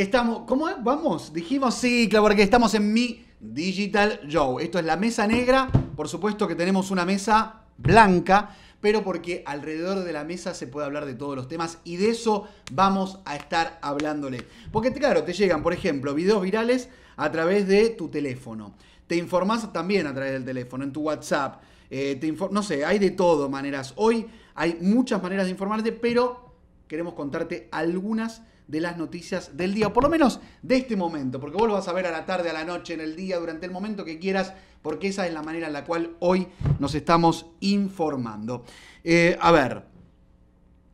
Estamos, ¿cómo Vamos, dijimos sí, claro, porque estamos en mi Digital Joe? Esto es la mesa negra, por supuesto que tenemos una mesa blanca, pero porque alrededor de la mesa se puede hablar de todos los temas y de eso vamos a estar hablándole. Porque claro, te llegan, por ejemplo, videos virales a través de tu teléfono. Te informás también a través del teléfono, en tu WhatsApp. Eh, te no sé, hay de todo maneras. Hoy hay muchas maneras de informarte, pero queremos contarte algunas de las noticias del día, o por lo menos de este momento, porque vos lo vas a ver a la tarde, a la noche, en el día, durante el momento que quieras, porque esa es la manera en la cual hoy nos estamos informando. Eh, a ver,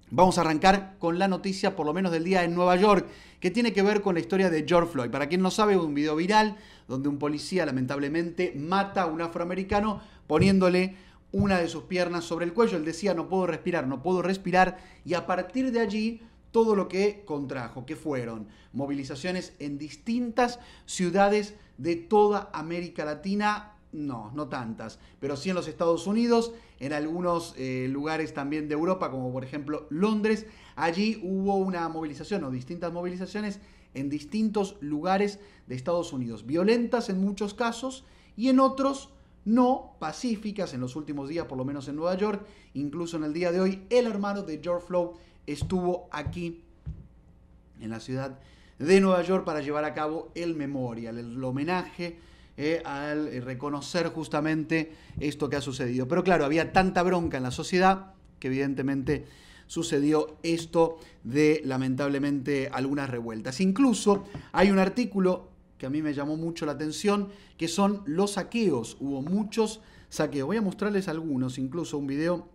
Vamos a arrancar con la noticia, por lo menos del día en Nueva York, que tiene que ver con la historia de George Floyd. Para quien no sabe, un video viral donde un policía lamentablemente mata a un afroamericano poniéndole una de sus piernas sobre el cuello. Él decía, no puedo respirar, no puedo respirar. Y a partir de allí todo lo que contrajo, que fueron movilizaciones en distintas ciudades de toda América Latina, no, no tantas, pero sí en los Estados Unidos, en algunos eh, lugares también de Europa, como por ejemplo Londres, allí hubo una movilización o distintas movilizaciones en distintos lugares de Estados Unidos, violentas en muchos casos y en otros no pacíficas en los últimos días, por lo menos en Nueva York, incluso en el día de hoy, el hermano de George Floyd estuvo aquí en la ciudad de Nueva York para llevar a cabo el memorial, el homenaje eh, al reconocer justamente esto que ha sucedido. Pero claro, había tanta bronca en la sociedad que evidentemente sucedió esto de lamentablemente algunas revueltas. Incluso hay un artículo que a mí me llamó mucho la atención, que son los saqueos. Hubo muchos saqueos. Voy a mostrarles algunos, incluso un video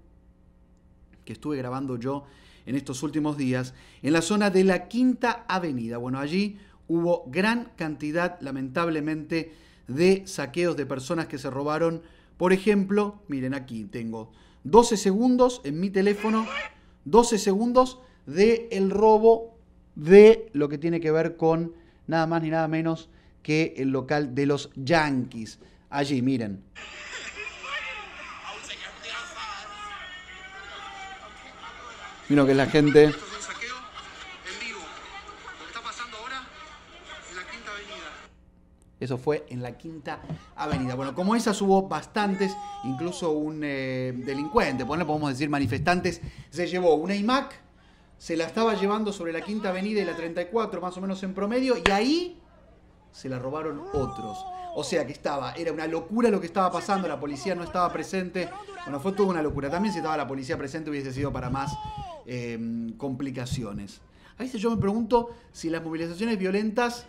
que estuve grabando yo en estos últimos días en la zona de la Quinta Avenida. Bueno, allí hubo gran cantidad, lamentablemente, de saqueos de personas que se robaron. Por ejemplo, miren aquí, tengo 12 segundos en mi teléfono, 12 segundos del el robo de lo que tiene que ver con nada más ni nada menos que el local de los Yankees. Allí, miren. que la gente. Eso fue en la Quinta Avenida. Bueno, como esas hubo bastantes, incluso un eh, delincuente, podemos decir manifestantes, se llevó una iMac, se la estaba llevando sobre la Quinta Avenida y la 34, más o menos en promedio, y ahí se la robaron otros. O sea que estaba, era una locura lo que estaba pasando, la policía no estaba presente. Bueno, fue toda una locura. También si estaba la policía presente hubiese sido para más em, complicaciones. A veces yo me pregunto si las movilizaciones violentas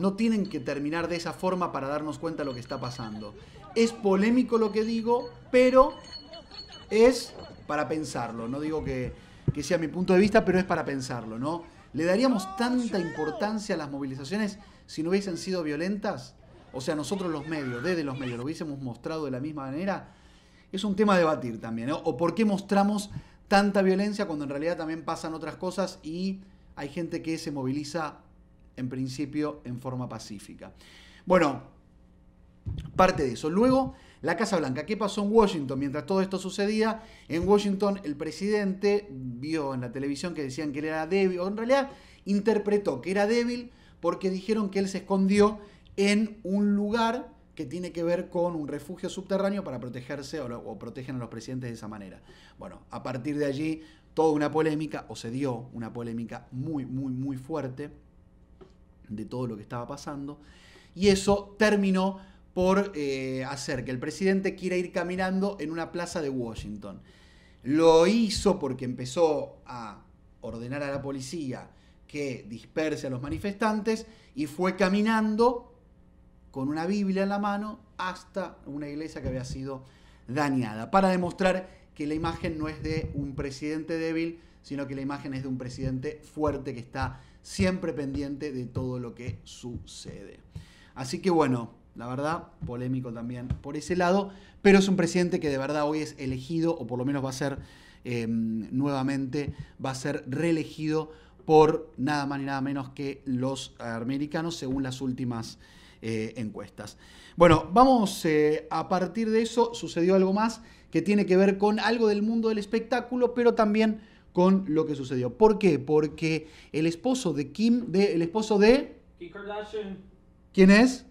no tienen que terminar de esa forma para darnos cuenta de lo que está pasando. Es polémico lo que digo, pero es para pensarlo. No digo que, que sea mi punto de vista, pero es para pensarlo, ¿no? ¿Le daríamos tanta importancia a las movilizaciones si no hubiesen sido violentas? O sea, nosotros los medios, desde los medios, lo hubiésemos mostrado de la misma manera. Es un tema a debatir también, ¿O por qué mostramos tanta violencia cuando en realidad también pasan otras cosas y hay gente que se moviliza en principio en forma pacífica? Bueno, parte de eso. Luego la Casa Blanca. ¿Qué pasó en Washington mientras todo esto sucedía? En Washington el presidente vio en la televisión que decían que él era débil, o en realidad interpretó que era débil porque dijeron que él se escondió en un lugar que tiene que ver con un refugio subterráneo para protegerse o, protegen a los presidentes de esa manera. Bueno, a partir de allí, toda una polémica, o se dio una polémica muy, muy, muy fuerte de todo lo que estaba pasando, y eso terminó por eh, hacer que el presidente quiera ir caminando en una plaza de Washington. Lo hizo porque empezó a ordenar a la policía que disperse a los manifestantes y fue caminando con una Biblia en la mano hasta una iglesia que había sido dañada, para demostrar que la imagen no es de un presidente débil, sino que la imagen es de un presidente fuerte que está siempre pendiente de todo lo que sucede. Así que bueno, la verdad, polémico también por ese lado, pero es un presidente que de verdad hoy es elegido, o por lo menos va a ser em, nuevamente, va a ser reelegido por nada más ni nada menos que los americanos, según las últimas eh, encuestas. Bueno, vamos eh, a partir de eso, sucedió algo más que tiene que ver con algo del mundo del espectáculo, pero también con lo que sucedió. ¿Por qué? Porque el esposo de Kim, de, el esposo de... Kim Kardashian. ¿Quién es?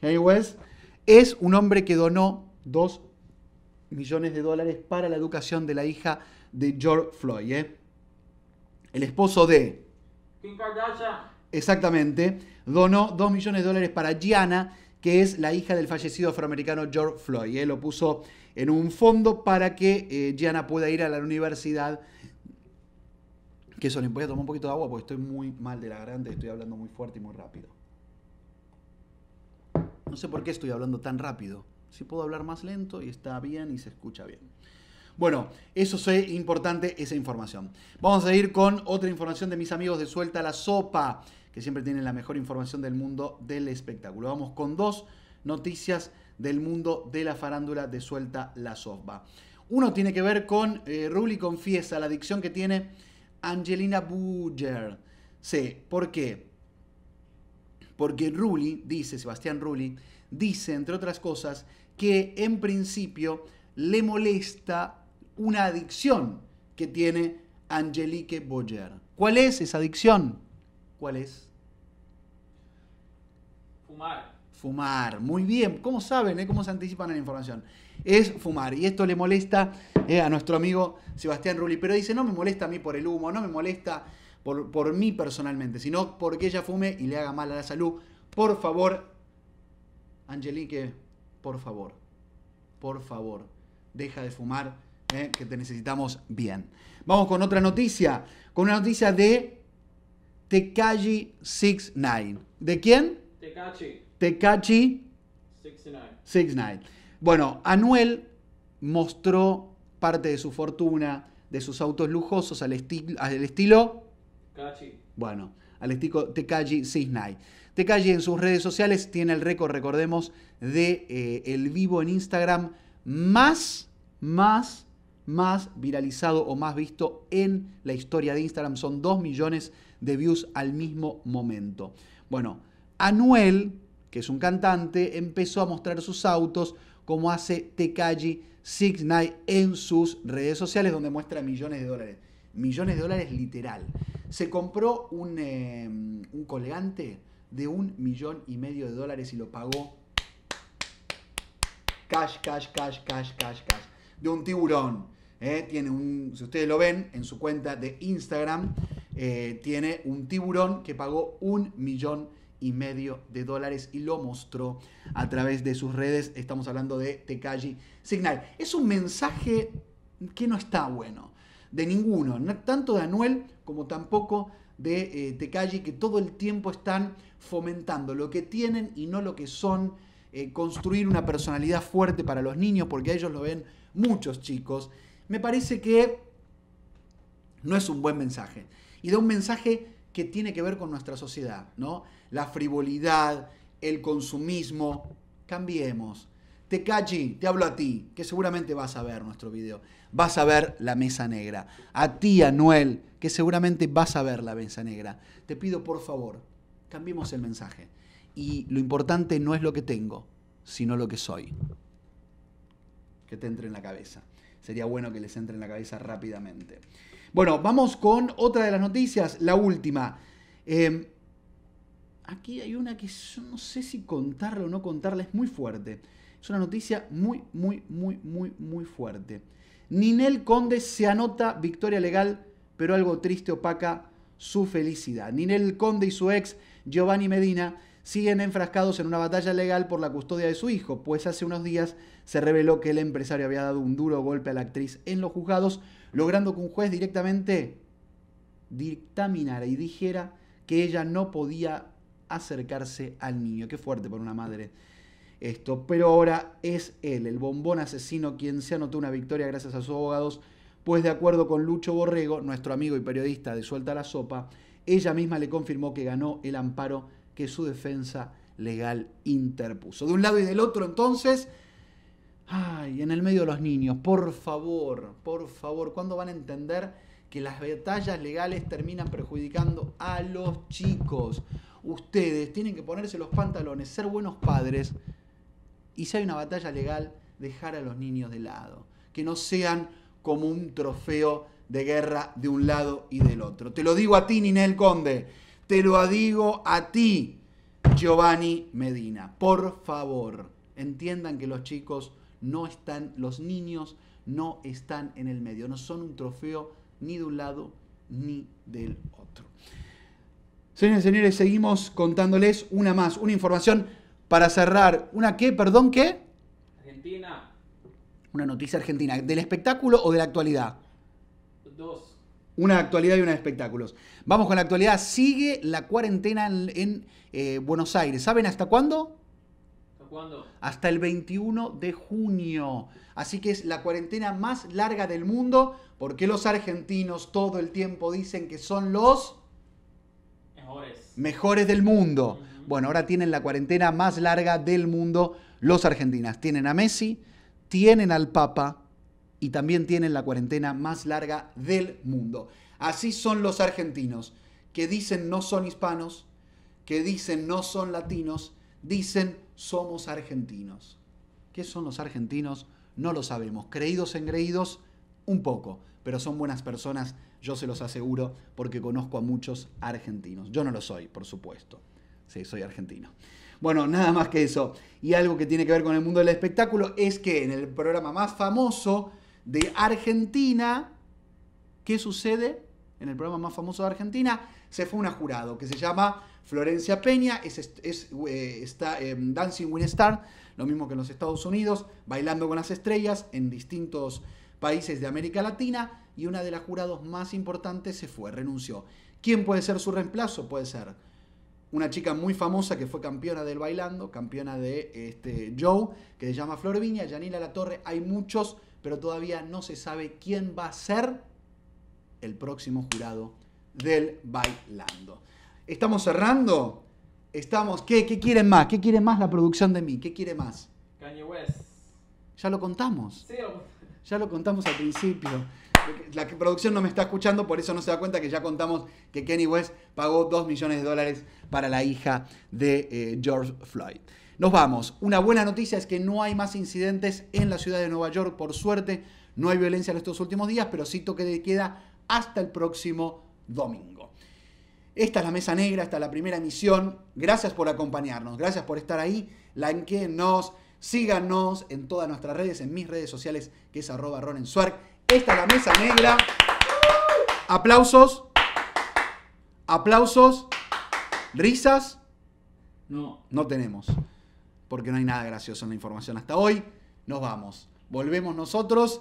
Kanye West. es un hombre que donó 2 millones de dólares para la educación de la hija de George Floyd. ¿eh? El esposo de... Kim Kardashian. Exactamente. Donó 2 millones de dólares para Gianna, que es la hija del fallecido afroamericano George Floyd. ¿eh? Lo puso en un fondo para que eh, Gianna pueda ir a la universidad. Que eso, le voy a tomar un poquito de agua porque estoy muy mal de la grande, estoy hablando muy fuerte y muy rápido. No sé por qué estoy hablando tan rápido. Si puedo hablar más lento y está bien y se escucha bien. Bueno, eso es importante, esa información. Vamos a seguir con otra información de mis amigos de Suelta la Sopa, que siempre tienen la mejor información del mundo del espectáculo. Vamos con dos noticias del mundo de la farándula de Suelta la Sopa. Uno tiene que ver con, eh, confiesa la adicción que tiene Angelina Buller. Sí, ¿por qué? Porque Rulli dice, Sebastián Rulli, dice, entre otras cosas, que en principio le molesta una adicción que tiene Angelique Boyer. ¿Cuál es esa adicción? ¿Cuál es? Fumar. Fumar, muy bien. ¿Cómo saben? Eh? ¿Cómo se anticipan la información? Es fumar. Y esto le molesta eh, a nuestro amigo Sebastián Rulli. Pero dice, no me molesta a mí por el humo, no me molesta por, mí personalmente, sino porque ella fume y le haga mal a la salud. Por favor, Angelique, por favor, por favor, deja de fumar, eh, que te necesitamos bien. Vamos con otra noticia, con una noticia de Tekachi 69. ¿De quién? Tekachi. Tekachi 69. Bueno, Anuel mostró parte de su fortuna, de sus autos lujosos al estilo bueno, Alestico Tekaji 69. Tekaji en sus redes sociales tiene el récord, recordemos, de eh, el vivo en Instagram más, más, más viralizado o más visto en la historia de Instagram. Son 2 millones de views al mismo momento. Bueno, Anuel, que es un cantante, empezó a mostrar sus autos como hace Tekaji night en sus redes sociales, donde muestra millones de dólares. Millones de dólares literal se compró em, un, colgante de un millón y medio de dólares y lo pagó cash, cash, cash, cash, cash, cash, de un tiburón. ¿eh? tiene un, si ustedes lo ven en su cuenta de Instagram, eh, tiene un tiburón que pagó un millón y medio de dólares y lo mostró a través de sus redes. Estamos hablando de Tekaji Signal. Es un mensaje que no está bueno de ninguno, tanto de Anuel como tampoco de eh, Tecalle, que todo el tiempo están fomentando lo que tienen y no lo que son, eh, construir una personalidad fuerte para los niños, porque ellos lo ven muchos chicos, me parece que no es un buen mensaje. Y da un mensaje que tiene que ver con nuestra sociedad, ¿no? La frivolidad, el consumismo, cambiemos Tecachi, te hablo a ti, que seguramente vas a ver nuestro video. Vas a ver la mesa negra. A ti, Anuel, que seguramente vas a ver la mesa negra. Te pido, por favor, cambiemos el mensaje. Y lo importante no es lo que tengo, sino lo que soy. Que te entre en la cabeza. Sería bueno que les entre en la cabeza rápidamente. Bueno, vamos con otra de las noticias, la última. Em, aquí hay una que yo no sé si contarla o no contarla, es muy fuerte. Es una noticia muy, muy, muy, muy, muy fuerte. Ninel Conde se anota victoria legal, pero algo triste opaca su felicidad. Ninel Conde y su ex Giovanni Medina siguen enfrascados en una batalla legal por la custodia de su hijo, pues hace unos días se reveló que el empresario había dado un duro golpe a la actriz en los juzgados, logrando que un juez directamente dictaminara y dijera que ella no podía acercarse al niño. Qué fuerte para una madre esto. Pero ahora es él, el bombón asesino, quien se anotó una victoria gracias a sus abogados, pues de acuerdo con Lucho Borrego, nuestro amigo y periodista de Suelta la Sopa, ella misma le confirmó que ganó el amparo que su defensa legal interpuso. De un lado y del otro, entonces, ay, en el medio de los niños, por favor, por favor, ¿cuándo van a entender que las batallas legales terminan perjudicando a los chicos? Ustedes tienen que ponerse los pantalones, ser buenos padres, y si hay una batalla legal, dejar a los niños de lado, que no sean como un trofeo de guerra de un lado y del otro. Te lo digo a ti, Ninel Conde, te lo digo a ti, Giovanni Medina. Por favor, entiendan que los chicos no están, los niños no están en el medio, no son un trofeo ni de un lado ni del otro. Señores y señores, seguimos contándoles una más, una información para cerrar, ¿una qué? ¿Perdón qué? Argentina. Una noticia argentina. ¿Del espectáculo o de la actualidad? Dos. Una actualidad y una de espectáculos. Vamos con la actualidad. Sigue la cuarentena en, eh, Buenos Aires. ¿Saben hasta cuándo? ¿Hasta cuándo? Hasta el 21 de junio. Así que es la cuarentena más larga del mundo porque los argentinos todo el tiempo dicen que son los mejores, mejores del mundo. Bueno, ahora tienen la cuarentena más larga del mundo los argentinos. Tienen a Messi, tienen al Papa y también tienen la cuarentena más larga del mundo. Así son los argentinos, que dicen no son hispanos, que dicen no son latinos, dicen somos argentinos. ¿Qué son los argentinos? No lo sabemos. Creídos en creídos, un poco, pero son buenas personas, yo se los aseguro, porque conozco a muchos argentinos. Yo no lo soy, por supuesto. Sí, soy argentino. Bueno, nada más que eso. Y algo que tiene que ver con el mundo del espectáculo es que en el programa más famoso de Argentina, ¿qué sucede? En el programa más famoso de Argentina se fue una jurado que se llama Florencia Peña, es, eh, está, eh, Dancing with Star, lo mismo que en los Estados Unidos, bailando con las estrellas en distintos países de América Latina y una de las jurados más importantes se fue, renunció. ¿Quién puede ser su reemplazo? Puede ser una chica muy famosa que fue campeona del bailando, campeona de este, Joe, que se llama Flor Viña, Yanila La Torre, hay muchos, pero todavía no se sabe quién va a ser el próximo jurado del bailando. Estamos cerrando. Estamos. ¿Qué, ¿Qué quieren más? ¿Qué quiere más la producción de mí? ¿Qué quiere más? Kanye West. Ya lo contamos. Sí. Ya lo contamos al principio la producción no me está escuchando, por eso no se da cuenta que ya contamos que Kenny West pagó 2 millones de dólares para la hija de eh, George Floyd. Nos vamos. Una buena noticia es que no hay más incidentes en la ciudad de Nueva York, por suerte. No hay violencia en estos últimos días, pero sí toque de queda hasta el próximo domingo. Esta es la Mesa Negra, esta es la primera emisión. Gracias por acompañarnos, gracias por estar ahí. Like-en-nos, síganos en todas nuestras redes, en mis redes sociales, que es arroba esta es la mesa negra. Aplausos. Aplausos. Risas. No. No tenemos. Porque no hay nada gracioso en la información hasta hoy. Nos vamos. Volvemos nosotros